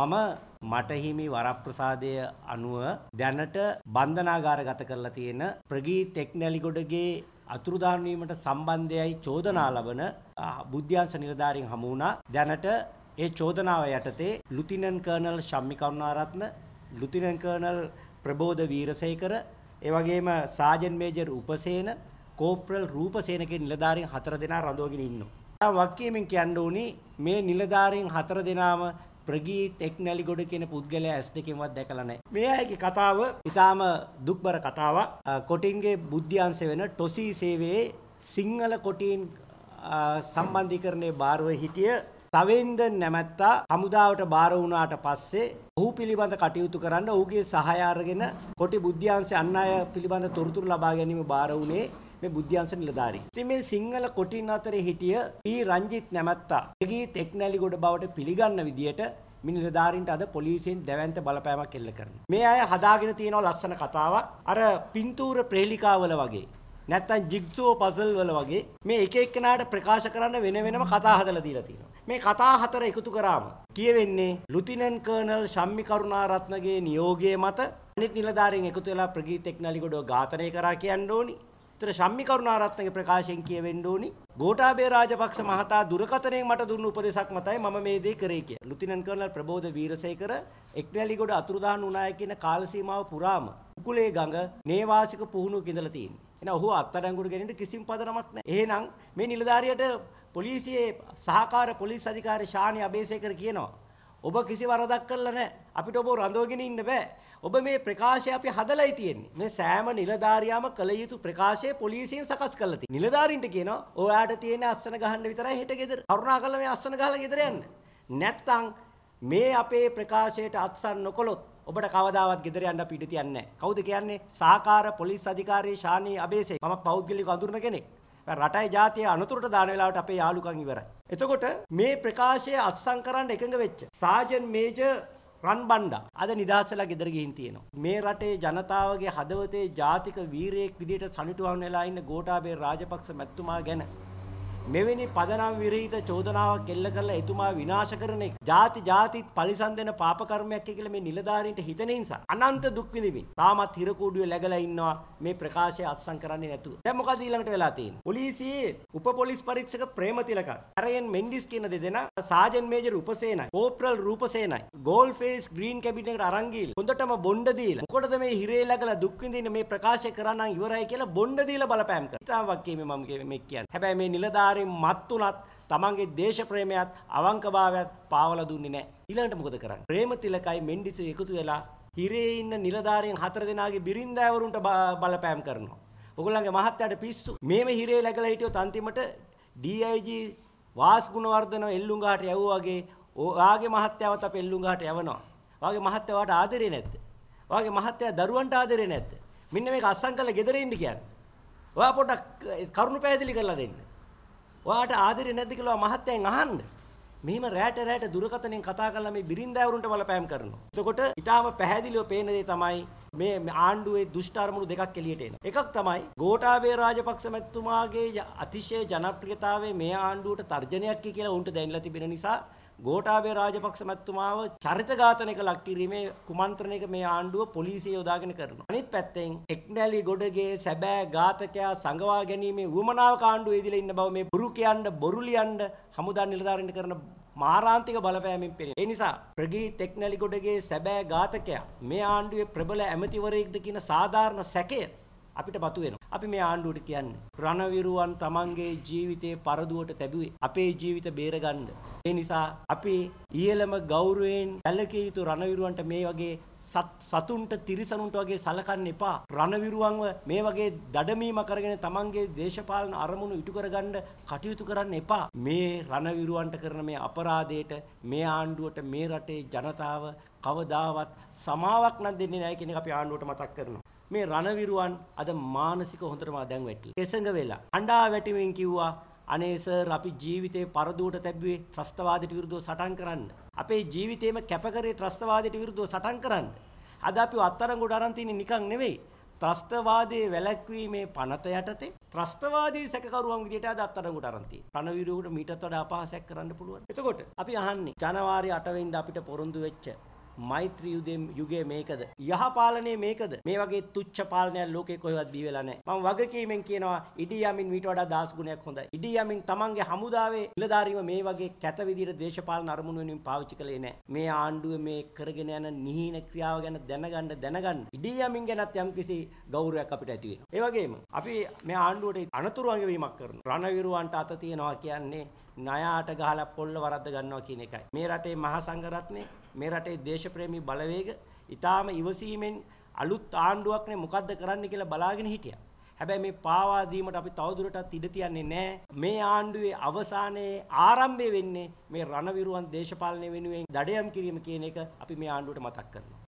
මම මට හිමි වරප්‍රසාදය අනුව දැනට බන්ධනාගාරගත කරලා තියෙන ප්‍රගී තෙක්නැලිගොඩගේ අතුරුදහන් වීමට සම්බන්ධයයි චෝදනා ලබන බුද්ධ්‍යංශ නිලධාරීන් හමු වුණා. දැනට ඒ චෝදනාව යටතේ lieutenant colonel Shammi Karunaratne, lieutenant colonel Prabodha Weerasekara, ඒ වගේම සාජන් මේජර් උපසේන, කෝප්‍රල් රූපසේන කියන නිලධාරීන් හතර දෙනා රඳවගෙන ඉන්නවා. වක්කීමෙන් කියන්න උනේ මේ නිලධාරීන් හතර දෙනාම ප්‍රගීත් එක්නලි ගොඩ කියන පුද්ගලයා ඇස් දෙකෙන්වත් දැකලා නැහැ. මේ අයගේ කතාව ඊටාම දුක්බර කතාවක්. කොටින්ගේ බුද්ධ්‍යංශ වෙන ටොසි සේවයේ සිංහල කොටින් සම්බන්ධීකරණයේ බාරව හිටිය තවෙන්ද නැමැත්තා හමුදාවට බාර වුණාට පස්සේ ඔහු පිළිබඳ කටයුතු කරන්න ඔහුගේ සහාය අරගෙන කොටි බුද්ධ්‍යංශ අන් අය පිළිබඳ තොරතුරු ලබා ගැනීම බාර වුණේ මේ බුද්ධ්‍යංශ නිලධාරී. ඉතින් මේ සිංහල කොටින් අතරේ හිටිය පී රංජිත් නැමැත්තා. එගී තෙක්නැලි ගොඩ බවට පිළිගන්න විදියට මේ නිලධාරීන්ට අද පොලිසියෙන් දැවැන්ත බලපෑමක් එල්ල කරනවා. මේ අය හදාගෙන තියෙනවා ලස්සන කතාවක්. අර පින්තූර ප්‍රේලිකාවල වගේ. නැත්තම් ජිග්සෝ පසල් වල වගේ මේ එක එක්කෙනාට ප්‍රකාශ කරන්න වෙන වෙනම කතා හදලා දීලා තියෙනවා. මේ කතා හතර එකතු කරාම කියවෙන්නේ ලුතිනන් කර්නල් ශම්මි කරුණාරත්නගේ නියෝගය මත අනිත් නිලධාරීන් එකතු වෙලා ප්‍රගීත් එක්නලිගොඩව ඝාතනය කරා කියන්න ඕනි. ඒතර ශම්මි කරුණාරත්නගේ ප්‍රකාශයෙන් කියවෙන්න ඕනි ගෝඨාභය රාජපක්ෂ මහතා දුරකථනයෙන් මට දුන්නු උපදේශක් මතයි මම මේ දේ කරේ කියලා. ලුතිනන් කර්නල් ප්‍රබෝධ වීරසේකර එක්නැලිගොඩ අතුරුදහන් වුණාය කියන කාල සීමාව පුරාම උකුලේ ගඟ නේවාසික පුහුණුවක ඉඳලා තියෙන්නේ. එහෙනම් ඔහු අත්අඩංගුවට ගැනීමට කිසිම පදනමක් නැහැ. එහෙනම් මේ නිලධාරියට පොලිසියේ සහකාර පොලිස් අධිකාරී ශානි අබේසේකර කියනවා ඔබ කිසි වරදක් කරලා නැහැ. අපිට ඔබ රඳවගෙන ඉන්න බෑ. ඔබ මේ ප්‍රකාශය අපි හදලයි තියෙන්නේ. මේ සෑම නිලධාරියාම කළ යුතු ප්‍රකාශය පොලිසියෙන් සකස් කරලා තියෙනවා. නිලධාරින්ට කියනවා ඔයාට තියෙන අස්සන ගහන්න විතරයි හෙට ගෙදර. කරුණාකරලා මේ අස්සන ගහලා ගෙදර යන්න. නැත්තම් මේ අපේ ප්‍රකාශයට අත්සන් නොකළොත් ඔබට කවදාවත් ගෙදර යන්න පිට තියන්නේ නැහැ. කවුද කියන්නේ? සාකාර පොලිස් අධිකාරී ශානී අබේසේ. මම පෞද්ගලික අඳුරන කෙනෙක්. රටයි ජාතිය අනතුරට දාන වෙලාවට අපේ යාළුකම් ඉවරයි. එතකොට මේ ප්‍රකාශය අත්සන් කරන්න එකඟ වෙච්ච සාජන් මේජර් රන් බණ්ඩා අද නිදහස් වෙලා ගෙදර ගිහින් තියෙනවා. මේ රටේ ජනතාවගේ හදවතේ ජාතික වීරයෙක් විදිහට සනිටුවම් වෙලා ඉන්න ගෝඨාභය රාජපක්ෂ මැතිතුමා ගැන මෙවැනි පදනම් විරහිත චෝදනාවක් එල්ල කරලා එතුමා විනාශ කරන එක ಜಾති ಜಾතිත් පරිසම් දෙන පාප කර්මයක් කියලා මේ නිලධාරීන්ට හිතෙන නිසා අනන්ත දුක් විඳින්න තාමත් හිරකූඩුවේ läගලා ඉන්නවා මේ ප්‍රකාශය අත්සන් කරන්නේ නැතුව දැන් මොකද ඊළඟට වෙලා තියෙන්නේ පොලිසියේ උප පොලිස් පරීක්ෂක ප්‍රේමතිලකත් ඇරයන් මෙන්ඩිස් කියන දෙදෙනා සාජන් මේජර් උපසේනයි කෝප්‍රල් රූපසේනයි ගෝල් ෆේස් ග්‍රීන් කැබිනට් එකට අරන් ගිහලා හොඳටම බොණ්ඩ දීලා මොකටද මේ හිරේ läගලා දුක් විඳින්න මේ ප්‍රකාශය කරා නම් ඉවරයි කියලා බොණ්ඩ දීලා බලපෑම් කරා. ඉතාලම වක්කේ මේ මම මේ කියන්නේ. හැබැයි මේ නිලධාරී ආකාරයෙන් මත් උනත් තමන්ගේ දේශප්‍රේමයත් අවංකභාවයත් පාවල දුන්නේ නැහැ. ඊළඟට මොකද කරන්නේ? ප්‍රේමතිලකයි මෙන්ඩිසු එකතු වෙලා හිරේ ඉන්න නිලධාරීන් හතර දෙනාගේ බිරින්දෑවරුන්ට බලපෑම් කරනවා. ඔගොල්ලන්ගේ මහත්තයාට පිස්සු. මේම හිරේ läගලා හිටියොත් අන්තිමට DIG වාස් ගුණවර්ධන එල්ලුංගහට යවුවාගේ ඔයාගේ මහත්තයාවත් අපේ එල්ලුංගහට යවනවා. ඔයාගේ මහත්තයා වාට ආදරේ නැද්ද? ඔයාගේ මහත්තයා දරුවන්ට ආදරේ නැද්ද? මෙන්න මේක අස්සම් කරලා ගෙදර ඉන්න කියන්නේ. ඔයා පොඩ්ඩක් කරුණු පැහැදිලි කරලා දෙන්න. ඔයාට ආදරේ නැද්ද කියලා මහත්තයන් අහන්න. මෙහෙම රැට රැට දුරකතනෙන් කතා කරලා මේ බිරින්දෑවරුන්ට බලපෑම් කරනවා. එතකොට ඊටාම පැහැදිලිව පේන දේ තමයි මේ ආණ්ඩුවේ දුෂ්ට අරමුණු දෙකක් එළියට එනවා. එකක් තමයි ගෝඨාභය රාජපක්ෂ මැතිතුමාගේ අතිශය ජනප්‍රියතාවය මේ ආණ්ඩුවට තර්ජනයක් කියලා උන්ට දැනලා තිබෙන නිසා ගෝඨාභය රාජපක්ෂ මැතිතුමාව චරිත ඝාතනයක ලක් කිරීමේ කුමන්ත්‍රණයක මේ ආණ්ඩුව පොලිසිය යොදාගෙන කරනවා. අනිත් පැත්තෙන් එක්නැලි ගොඩගේ සැබෑ ඝාතකයා සංගවා ගැනීමේ උවමනාවක ආණ්ඩුව ඉදිරියේ ඉන්න බව මේ බොරු කියන්න බොරු ලියන්න හමුදා නිලධාරීන් කරන මාරාන්තික බලපෑමෙන් පෙනේ. ඒ නිසා ප්‍රගී ටෙක්නලි ගොඩගේ සැබෑ ඝාතකයා මේ ආණ්ඩුවේ ප්‍රබල ඇමතිවරයෙක්ද කියන සාධාරණ සැකය අපිට මතුවෙනවා. අපි මේ ආණ්ඩුවට කියන්නේ. රණවිරුවන් තමන්ගේ ජීවිතයේ පරදුවට තැබුවේ අපේ ජීවිත බේරගන්න. ඒ නිසා අපි ඊළම ගෞරවයෙන් සැලකිය යුතු රණවිරුවන්ට මේ වගේ සතුන්ට තිරිසනුන්ට වගේ සලකන්න එපා. රණවිරුවන්ව මේ වගේ දඩමීම කරගෙන තමන්ගේ දේශපාලන අරමුණු ඉටු කරගන්න කටයුතු කරන්න එපා. මේ රණවිරුවන්ට කරන මේ අපරාධයට මේ ආණ්ඩුවට මේ රටේ ජනතාව කවදාවත් සමාවක් නම් දෙන්නේ නැහැ කියන එක අපි ආණ්ඩුවට මතක් කරනවා. මේ රණවිරුවන් අද මානසික හොඳටම දැන් වැටිලා. එසඟ වෙලා. අඬා වැටිමින් කිව්වා අනේ සර් අපි ජීවිතේ පරදුවට තැබුවේ ත්‍රස්තවාදයට විරුද්ධව සටන් කරන්න. අපේ ජීවිතේම කැපකරේ ත්‍රස්තවාදයට විරුද්ධව සටන් කරන්න. අද අපි අත්තරංගොඩ අරන් තින්නේ නිකන් නෙවෙයි. ත්‍රස්තවාදයේ වැළැක්වීමේ පනත යටතේ ත්‍රස්තවාදී සැකකරුවන් විදිහට අද අත්අඩංගුවට අරන් තියෙනවා. රණවිරුවට මීටත් වඩා අපහාසයක් කරන්න පුළුවන්. එතකොට අපි අහන්නේ ජනවාරි 8 වෙනිදා අපිට පොරොන්දු වෙච්ච මෛත්‍රී යුගයේ මේකද යහපාලනයේ මේකද මේ වගේ තුච්ච පාලනයක් ලෝකේ කොහෙවත් බිහි වෙලා නැහැ මම වගකීමෙන් කියනවා ඉඩි යමින් මීට වඩා දහස් ගුණයක් හොඳයි ඉඩි යමින් තමන්ගේ හමුදාවේ නිලධාරීව මේ වගේ කැත විදිහට දේශපාලන අරමුණු වෙනුවෙන් පාවිච්චි කළේ නැහැ මේ ආණ්ඩුව මේ කරගෙන යන නිහින ක්‍රියාව ගැන දැනගන්න දැනගන්න ඉඩි යමින් ගැනත් යම්කිසි ගෞරවයක් අපිට ඇති වෙනවා ඒ වගේම අපි මේ ආණ්ඩුවට අනතුරු අඟවීමක් කරනවා රණවිරුවන්ට අත තියනවා කියන්නේ ණයාට ගහලා පොල්ල වරද්ද ගන්නවා කියන එකයි. මේ රටේ මහා සංඝරත්නේ මේ රටේ දේශප්‍රේමී බලවේග ඊටාම ඉවසීමෙන් අලුත් ආණ්ඩුවක් නේ මොකද්ද කරන්න කියලා බලාගෙන හිටියා. හැබැයි මේ පාවා දීමට අපි තවදුරටත් ඉඩ තියන්නේ නැහැ. මේ ආණ්ඩුවේ අවසානයේ ආරම්භය වෙන්නේ මේ රණවිරුවන් දේශපාලනය වෙනුවෙන් දඩයම් කිරීම කියන එක අපි මේ ආණ්ඩුවට මතක් කරනවා.